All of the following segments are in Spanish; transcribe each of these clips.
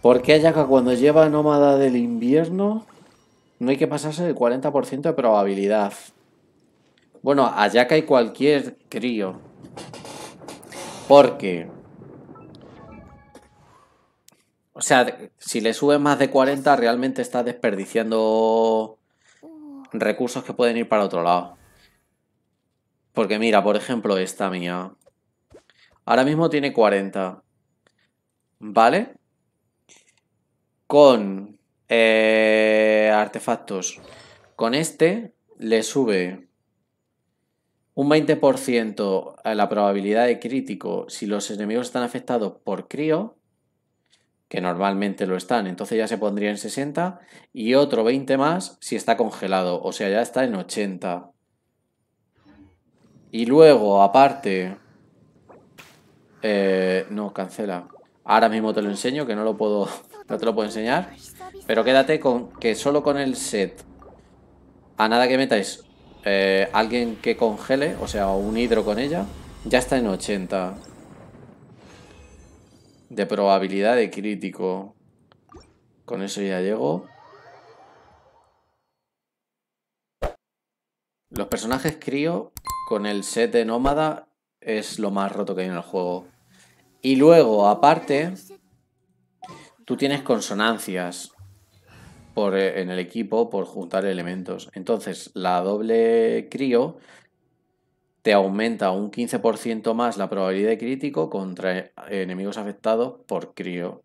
Porque Ayaka cuando lleva Nómada del Invierno no hay que pasarse el 40% de probabilidad. Bueno, Ayaka hay cualquier crío. Porque... O sea, si le subes más de 40 realmente está desperdiciando recursos que pueden ir para otro lado. Porque mira, por ejemplo, esta mía. Ahora mismo tiene 40. ¿vale? Con eh, artefactos. Con este le sube un 20% a la probabilidad de crítico si los enemigos están afectados por crío, que normalmente lo están, entonces ya se pondría en 60, y otro 20 más si está congelado, o sea, ya está en 80. Y luego, aparte... Eh, no, cancela. Ahora mismo te lo enseño, que no lo puedo. No te lo puedo enseñar. Pero quédate con que solo con el set. A nada que metáis eh, alguien que congele, o sea, un hidro con ella, ya está en 80. De probabilidad de crítico. Con eso ya llego. Los personajes crío con el set de nómada es lo más roto que hay en el juego. Y luego, aparte, tú tienes consonancias por, eh, en el equipo por juntar elementos. Entonces, la doble crío te aumenta un 15% más la probabilidad de crítico contra enemigos afectados por crío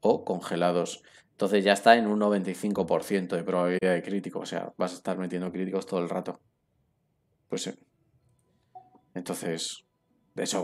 o congelados. Entonces ya está en un 95% de probabilidad de crítico. O sea, vas a estar metiendo críticos todo el rato. Pues sí. Entonces, de eso